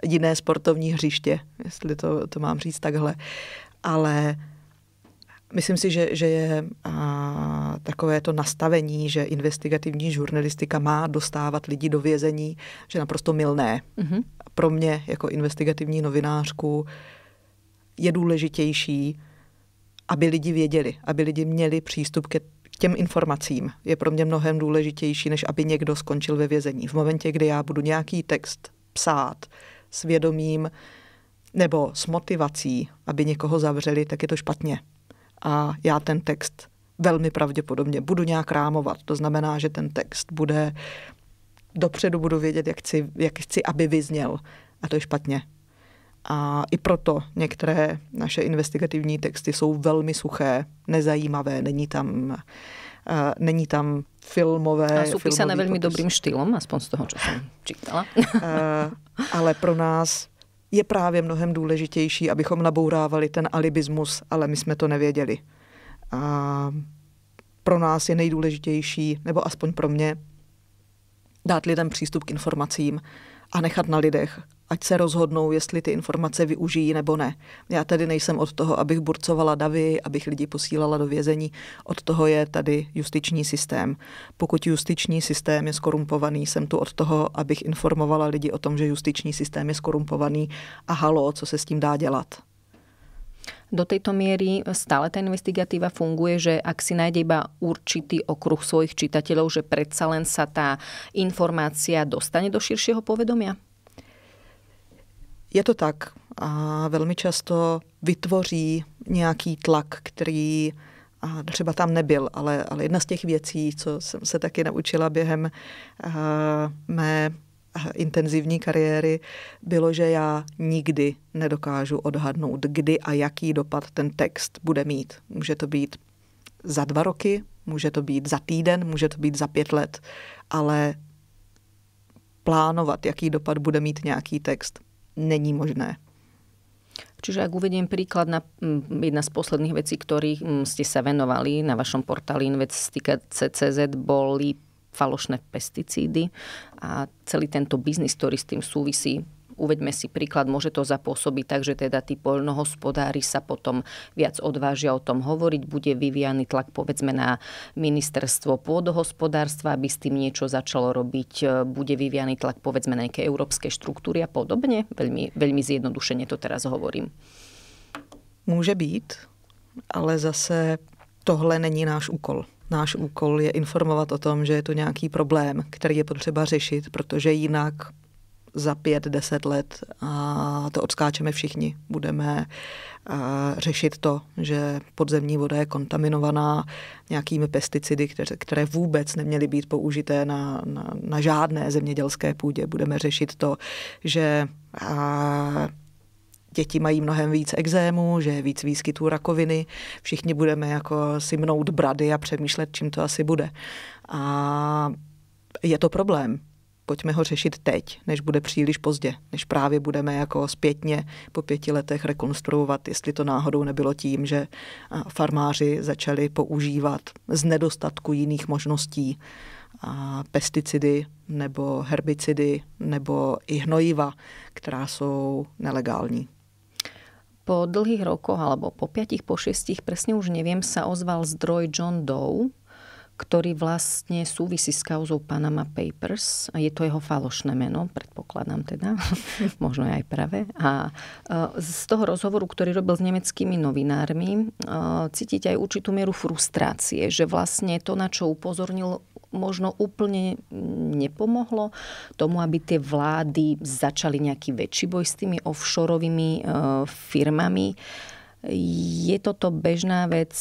jiné sportovní hřiště, jestli to, to mám říct takhle. Ale Myslím si, že, že je a, takové to nastavení, že investigativní žurnalistika má dostávat lidi do vězení, že naprosto milné. Mm-hmm. Pro mě jako investigativní novinářku je důležitější, aby lidi věděli, aby lidi měli přístup ke těm informacím je pro mě mnohem důležitější, než aby někdo skončil ve vězení. V momentě, kdy já budu nějaký text psát s vědomím nebo s motivací, aby někoho zavřeli, tak je to špatně a já ten text velmi pravděpodobně budu nějak rámovat. To znamená, že ten text bude, dopředu budu vědět, jak chci, jak chci aby vyzněl. A to je špatně. A i proto některé naše investigativní texty jsou velmi suché, nezajímavé, není tam, uh, není tam filmové. A jsou písané velmi dobrým štýlom, aspoň z toho, co jsem čítala. uh, ale pro nás je právě mnohem důležitější, abychom nabourávali ten alibismus, ale my jsme to nevěděli. A pro nás je nejdůležitější, nebo aspoň pro mě, dát lidem přístup k informacím a nechat na lidech, ať se rozhodnou, jestli ty informace využijí nebo ne. Já tady nejsem od toho, abych burcovala davy, abych lidi posílala do vězení. Od toho je tady justiční systém. Pokud justiční systém je skorumpovaný, jsem tu od toho, abych informovala lidi o tom, že justiční systém je skorumpovaný a halo, co se s tím dá dělat. Do tejto miery stále tá investigatíva funguje, že ak si nájde iba určitý okruh svojich čitateľov, že predsa len sa tá informácia dostane do širšieho povedomia? Je to tak a velmi často vytvoří nějaký tlak, který a třeba tam nebyl, ale, ale jedna z těch věcí, co jsem se taky naučila během uh, mé eh, intenzivní kariéry, bylo, že já nikdy nedokážu odhadnout, kdy a jaký dopad ten text bude mít. Může to být za dva roky, může to být za týden, může to být za pět let, ale plánovat, jaký dopad bude mít nějaký text, není možné. Čiže ak uvedím príklad na jedna z posledných vecí, ktorých ste sa venovali na vašom portáli CCZ boli falošné pesticídy a celý tento biznis, ktorý s tým súvisí, uveďme si príklad, môže to zapôsobiť tak, že teda tí poľnohospodári sa potom viac odvážia o tom hovoriť, bude vyvíjaný tlak povedzme na ministerstvo pôdohospodárstva, aby s tým niečo začalo robiť, e, bude vyvíjaný tlak povedzme na nejaké európske štruktúry a podobne. Veľmi, veľmi zjednodušene to teraz hovorím. Může být, ale zase tohle není náš úkol. Náš úkol je informovat o tom, že je to nějaký problém, který je potřeba řešit, protože jinak za pět, deset let a to odskáčeme všichni. Budeme a, eh, řešit to, že podzemní voda je kontaminovaná nějakými pesticidy, které, které vůbec neměly být použité na, na, na žádné zemědělské půdě. Budeme řešit to, že a, eh, děti mají mnohem víc exému, že je víc výskytů rakoviny, všichni budeme jako si mnout brady a přemýšlet, čím to asi bude. A je to problém pojďme ho řešit teď, než bude příliš pozdě, než právě budeme jako zpětně po pěti letech rekonstruovat, jestli to náhodou nebylo tím, že farmáři začali používat z nedostatku jiných možností a pesticidy nebo herbicidy nebo i hnojiva, která jsou nelegální. Po dlhých rokoch, alebo po piatich, po šestich, presne už neviem, sa ozval zdroj John Doe, ktorý vlastne súvisí s kauzou Panama Papers. Je to jeho falošné meno, predpokladám teda, možno aj pravé. A e, z toho rozhovoru, ktorý robil s nemeckými novinármi, e, cítiť aj určitú mieru frustrácie, že vlastne to, na čo upozornil možno úplne nepomohlo tomu, aby tie vlády začali nejaký väčší boj s tými offshoreovými e, firmami je toto bežná vec,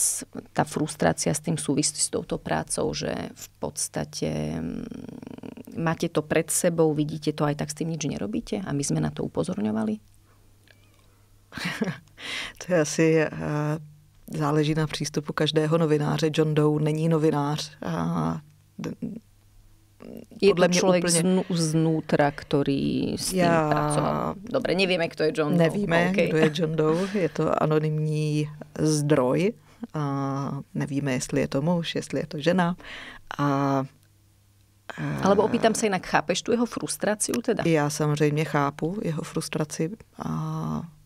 tá frustrácia s tým súvisí s touto prácou, že v podstate mm, máte to pred sebou, vidíte to aj tak s tým nič nerobíte a my sme na to upozorňovali? to je asi eh, záleží na přístupu každého novináře. John Doe není novinář a je podle mě člověk úplně... znútra, který s tím Já... pracoval. Dobře, nevíme, kdo je John Doe. Nevíme, okay. kdo je John Doe. Je to anonymní zdroj. A nevíme, jestli je to muž, jestli je to žena. A Alebo opýtám se jinak, chápeš tu jeho frustraci teda? Já samozřejmě chápu jeho frustraci a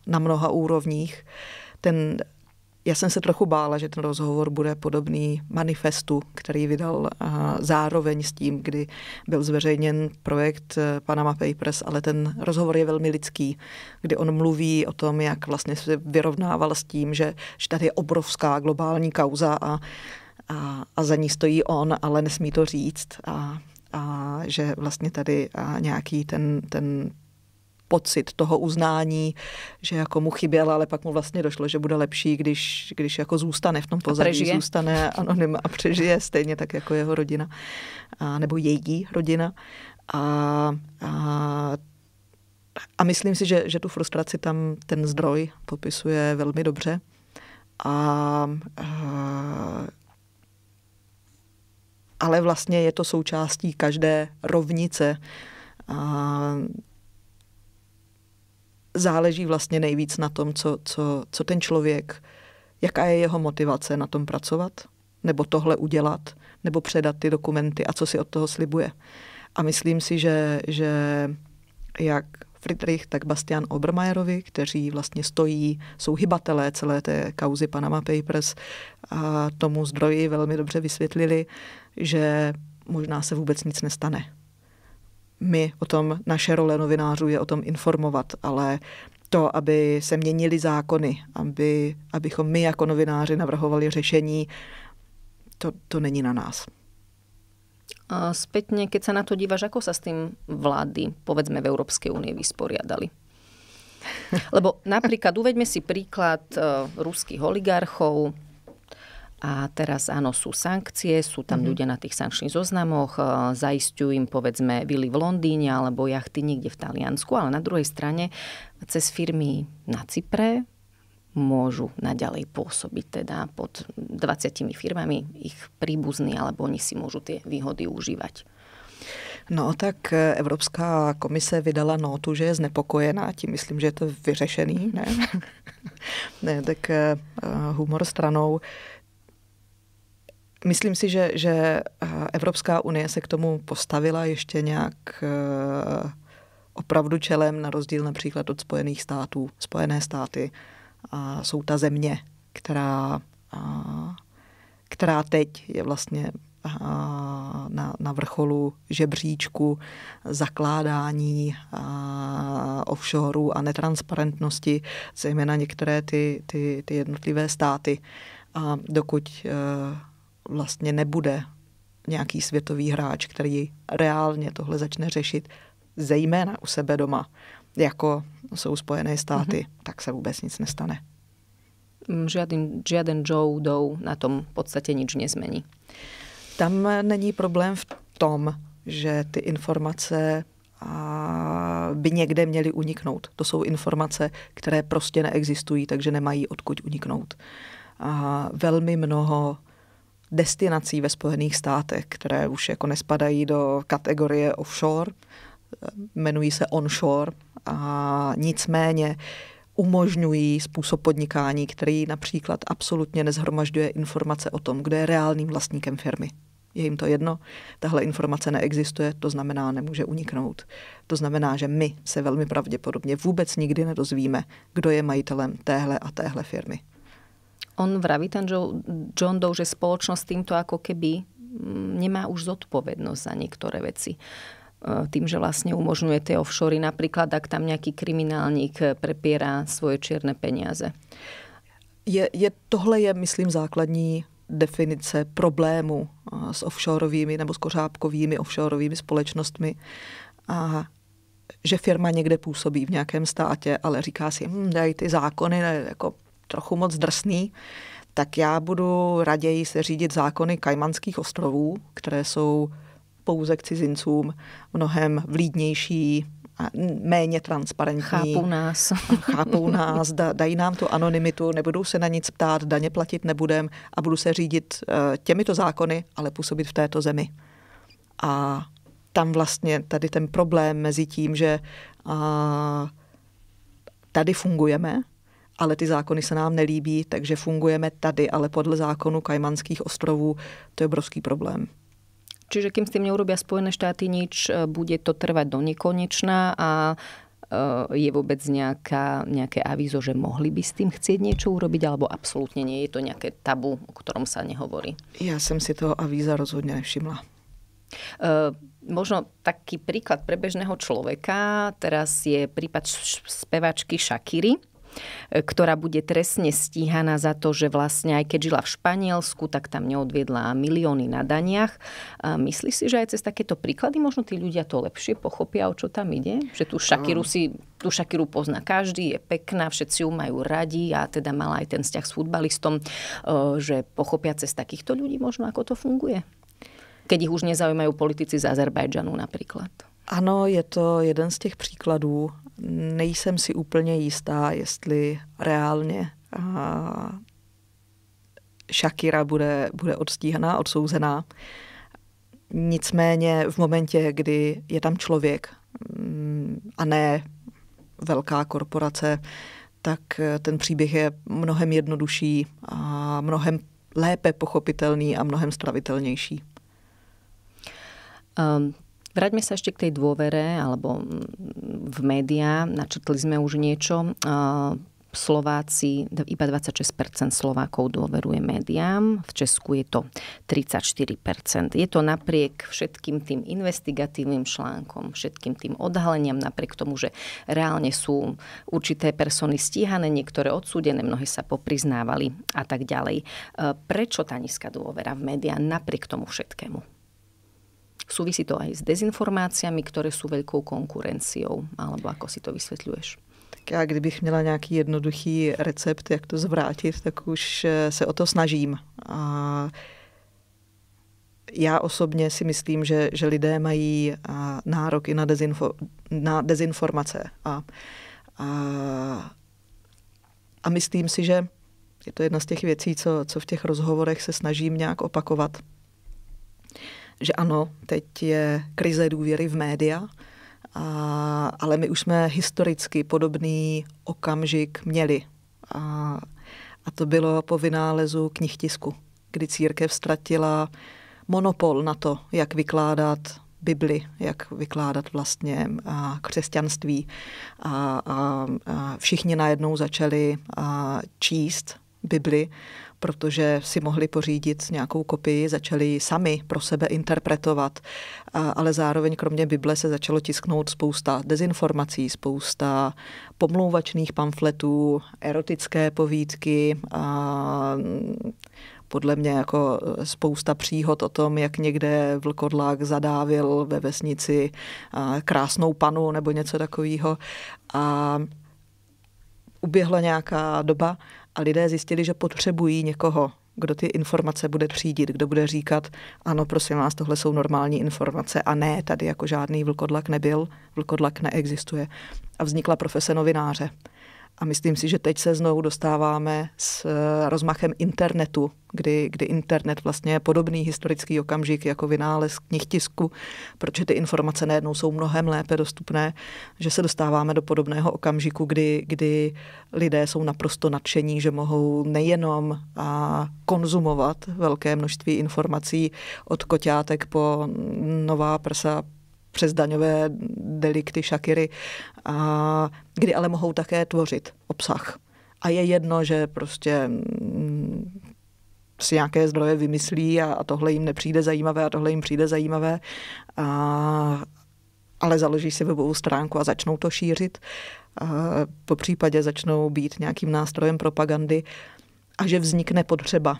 na mnoha úrovních. Ten já jsem se trochu bála, že ten rozhovor bude podobný manifestu, který vydal zároveň s tím, kdy byl zveřejněn projekt eh, Panama Papers, ale ten rozhovor je velmi lidský, kdy on mluví o tom, jak vlastně se vyrovnával s tím, že, že tady je obrovská globální kauza a, a, a za ní stojí on, ale nesmí to říct a, a že vlastně tady nějaký ten, ten pocit toho uznání, že jako mu chyběl, ale pak mu vlastně došlo, že bude lepší, když, když jako zůstane v tom pozadí, a zůstane anonym a přežije stejně tak jako jeho rodina, a, nebo její rodina. A, a a myslím si, že, že tu frustraci tam ten zdroj popisuje velmi dobře. A, a, ale vlastně je to součástí každé rovnice a, záleží vlastně nejvíc na tom, co, co, co ten člověk, jaká je jeho motivace na tom pracovat, nebo tohle udělat, nebo předat ty dokumenty a co si od toho slibuje. A myslím si, že, že jak Friedrich, tak Bastian Obermajerovi, kteří vlastně stojí, jsou hybatelé celé té kauzy Panama Papers a tomu zdroji velmi dobře vysvětlili, že možná se vůbec nic nestane my o tom, naše role novinářů je o tom informovat, ale to, aby se měnily zákony, aby, abychom my jako novináři navrhovali řešení, to, to není na nás. Zpětně, když se na to díváš, jako se s tím vlády, povedzme, v Evropské unii, vysporiadali? Lebo například uveďme si příklad uh, ruských oligarchů, a teraz áno, sú sankcie, sú tam mm-hmm. ľudia na tých sankčných zoznamoch, e, zaistujú im povedzme vily v Londýne alebo jachty niekde v Taliansku, ale na druhej strane cez firmy na Cypre môžu naďalej pôsobiť teda pod 20 firmami, ich príbuzní, alebo oni si môžu tie výhody užívať. No tak e, Evropská komise vydala notu, že je znepokojená, tím myslím, že je to vyřešený, ne? ne tak e, humor stranou. Uh, Myslím si, že, že eh, Evropská unie se k tomu postavila ještě nějak eh, opravdu čelem, na rozdíl například od Spojených států. Spojené státy a jsou ta země, která, a, která teď je vlastně a, na, na vrcholu žebříčku zakládání a, offshoreů a netransparentnosti, zejména některé ty, ty, ty jednotlivé státy. A dokud a, eh, vlastně nebude nějaký světový hráč, který reálně tohle začne řešit, zejména u sebe doma, jako jsou Spojené státy, mm-hmm. tak se vůbec nic nestane. Mm, žiaden, žiaden Joe Doe na tom v podstatě nic nezmení. Tam není problém v tom, že ty informace by někde měly uniknout. To jsou informace, které prostě neexistují, takže nemají odkud uniknout. A velmi mnoho destinací ve Spojených státech, které už jako nespadají do kategorie offshore, eh, jmenují se onshore a nicméně umožňují způsob podnikání, který například absolutně nezhromažďuje informace o tom, kdo je reálným vlastníkem firmy. Je jim to jedno, tahle informace neexistuje, to znamená, nemůže uniknout. To znamená, že my se velmi pravděpodobně vůbec nikdy nedozvíme, kdo je majitelem téhle a téhle firmy on vraví, ten John Doe, že spoločnosť týmto ako keby mm, nemá už zodpovednosť za niektoré veci e, tým, že vlastne umožňuje tie offshory, napríklad ak tam nejaký kriminálník e, prepiera svoje čierne peniaze. Je, je, tohle je, myslím, základní definice problému e, s offshoreovými nebo s kořápkovými offshoreovými společnostmi. A že firma někde působí v nějakém státě, ale říká si, hm, dají ty zákony, ne, jako trochu moc drsný, tak já budu raději se řídit zákony Kajmanských ostrovů, které jsou pouze k cizincům mnohem vlídnější, a méně transparentní. Chápou nás. Chápou nás, da, dají nám tu anonymitu, nebudou se na nic ptát, daně platit nebudem a budu se řídit eh, těmito zákony, ale působit v této zemi. A tam vlastně tady ten problém mezi tím, že uh, tady fungujeme ale ty zákony se nám nelíbí, takže fungujeme tady, ale podle zákonu Kajmanských ostrovů to je obrovský problém. Čiže kým s tím neurobí Spojené štáty nič, eh, bude to trvat do nekonečna a eh, je vůbec nějaká, nějaké avízo, že mohli by s tím chcieť něco urobiť, alebo absolutně nie je to nějaké tabu, o kterém sa nehovorí? Já jsem si toho avíza rozhodně nevšimla. Uh, možno taký príklad pre bežného človeka, teraz je prípad spevačky Shakiri ktorá bude trestne stíhaná za to, že vlastne aj keď žila v Španielsku, tak tam neodviedla milióny na daniach. A myslíš si, že aj cez takéto príklady možno tí ľudia to lepšie pochopia, o čo tam ide? Že tu Šakiru no. si tu Šakiru pozná každý, je pekná, všetci ju majú radi a teda mala aj ten vzťah s futbalistom, e, že pochopia cez takýchto ľudí možno, ako to funguje. Keď ich už nezaujímajú politici z Azerbajdžanu napríklad. Ano, je to jeden z těch příkladů. Nejsem si úplně jistá, jestli reálně Shakira bude, bude odstíhaná, odsouzená. Nicméně v momentě, kdy je tam člověk mm, a ne velká korporace, tak eh, ten příběh je mnohem jednodušší a mnohem lépe pochopitelný a mnohem stravitelnější. Um, ehm, Vráťme sa ešte k tej dôvere alebo mm, v médiá. Načrtli sme už niečo. Slováci, iba 26% Slovákov dôveruje médiám, v Česku je to 34%. Je to napriek všetkým tým investigatívnym článkom, všetkým tým odhaleniam, napriek tomu, že reálne sú určité persony stíhané, niektoré odsúdené, mnohé sa popriznávali a tak ďalej. E, prečo tá nízka dôvera v médiá napriek tomu všetkému? Súvisí to aj s dezinformáciami, ktoré sú veľkou konkurenciou, alebo ako si to vysvetľuješ? Já kdybych měla nějaký jednoduchý recept, jak to zvrátit, tak už eh, se o to snažím. A já osobně si myslím, že, že lidé mají eh, nárok i na, dezinfo, na dezinformace. A, a, a myslím si, že je to jedna z těch věcí, co, co v těch rozhovorech se snažím nějak opakovat že ano, teď je krize důvěry v média, a, ale my už jsme historicky podobný okamžik měli. A, a to bylo po vynálezu knih tisku, kdy církev ztratila monopol na to, jak vykládat Bibli, jak vykládat vlastně a křesťanství. A, a, a všichni najednou začali a, číst Bibli protože si mohli pořídit nějakou kopii, začali sami pro sebe interpretovat, ale zároveň kromě Bible se začalo tisknout spousta dezinformací, spousta pomlouvačných pamfletů, erotické povídky, a podle mě jako e, spousta příhod o tom, jak někde vlkodlák zadávil ve vesnici e, krásnou panu nebo něco takového. A uběhla nějaká doba a lidé zjistili, že potřebují někoho, kdo ty informace bude třídit, kdo bude říkat, ano, prosím vás, tohle jsou normální informace a ne, tady jako žádný vlkodlak nebyl, vlkodlak neexistuje. A vznikla profese novináře. A myslím si, že teď se znovu dostáváme s eh, rozmachem internetu, kdy, kdy internet vlastně je podobný historický okamžik jako vynález knih tisku, protože ty informace najednou jsou mnohem lépe dostupné, že se dostáváme do podobného okamžiku, kdy, kdy lidé jsou naprosto nadšení, že mohou nejenom a konzumovat velké množství informací od koťátek po nová prsa přes daňové delikty, šakiry, a kdy ale mohou také tvořit obsah. A je jedno, že prostě mm, si nějaké zdroje vymyslí a, a tohle jim nepřijde zajímavé a tohle jim přijde zajímavé, a, ale založí si webovou stránku a začnou to šířit. A po případě začnou být nějakým nástrojem propagandy a že vznikne potřeba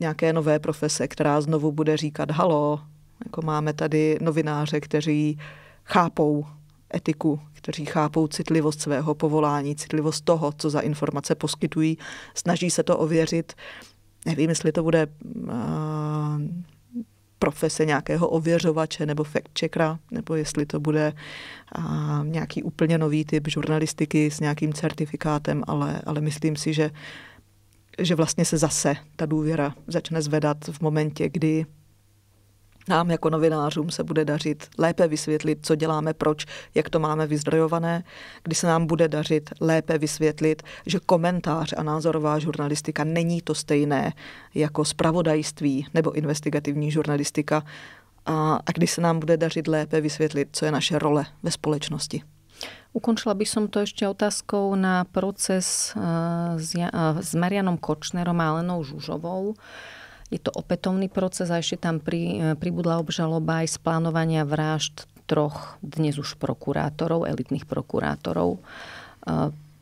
nějaké nové profese, která znovu bude říkat halo, jako máme tady novináře, kteří chápou etiku, kteří chápou citlivost svého povolání, citlivost toho, co za informace poskytují, snaží se to ověřit. Nevím, jestli to bude uh, profese nějakého ověřovače nebo fact-checkera, nebo jestli to bude uh, nějaký úplně nový typ žurnalistiky s nějakým certifikátem, ale, ale myslím si, že že vlastně se zase ta důvěra začne zvedat v momentě, kdy nám jako novinářům se bude dařit lépe vysvětlit, co děláme, proč, jak to máme vyzdrojované, kdy se nám bude dařit lépe vysvětlit, že komentář a názorová žurnalistika není to stejné jako spravodajství nebo investigativní žurnalistika a, a kdy se nám bude dařit lépe vysvětlit, co je naše role ve společnosti. Ukončila by som to ešte otázkou na proces eh, s, eh, s Marianom Kočnerom a Alenou Žužovou. Je to opätovný proces a ešte tam pri, e, pribudla obžaloba aj z plánovania vražd troch dnes už prokurátorov, elitných prokurátorov. E,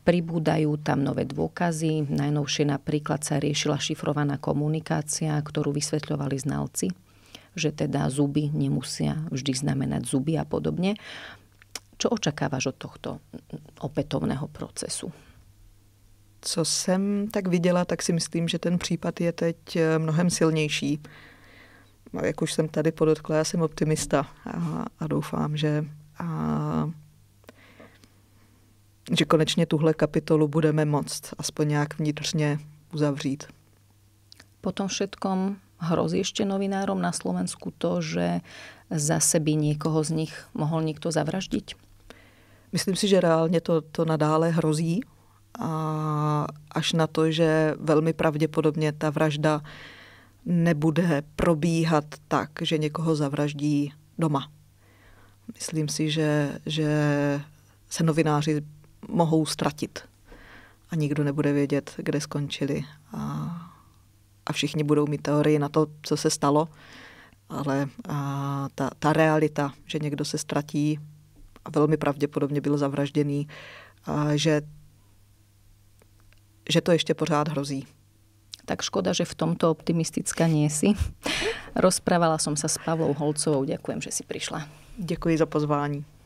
pribúdajú tam nové dôkazy. Najnovšie napríklad sa riešila šifrovaná komunikácia, ktorú vysvetľovali znalci, že teda zuby nemusia vždy znamenať zuby a podobne. Čo očakávaš od tohto opätovného procesu? co jsem tak viděla, tak si myslím, že ten případ je teď eh, mnohem silnější. A no, jak už jsem tady podotkla, já jsem optimista a, a doufám, že, a, že konečně tuhle kapitolu budeme moct aspoň nějak vnitřně uzavřít. Po tom všetkom hrozí ještě novinárom na Slovensku to, že za sebe někoho z nich mohl někdo zavraždit? Myslím si, že reálně to, to nadále hrozí a až na to, že velmi pravděpodobně ta vražda nebude probíhat tak, že někoho zavraždí doma. Myslím si, že, že se novináři mohou ztratit a nikdo nebude vědět, kde skončili a, a všichni budou mít teorii na to, co se stalo, ale a, ta, ta realita, že někdo se ztratí a velmi pravděpodobně byl zavražděný, a, že že to ještě pořád hrozí. Tak škoda, že v tomto optimistická nie si. Rozprávala som sa s Pavlou Holcovou. Ďakujem, že si prišla. Děkuji za pozvání.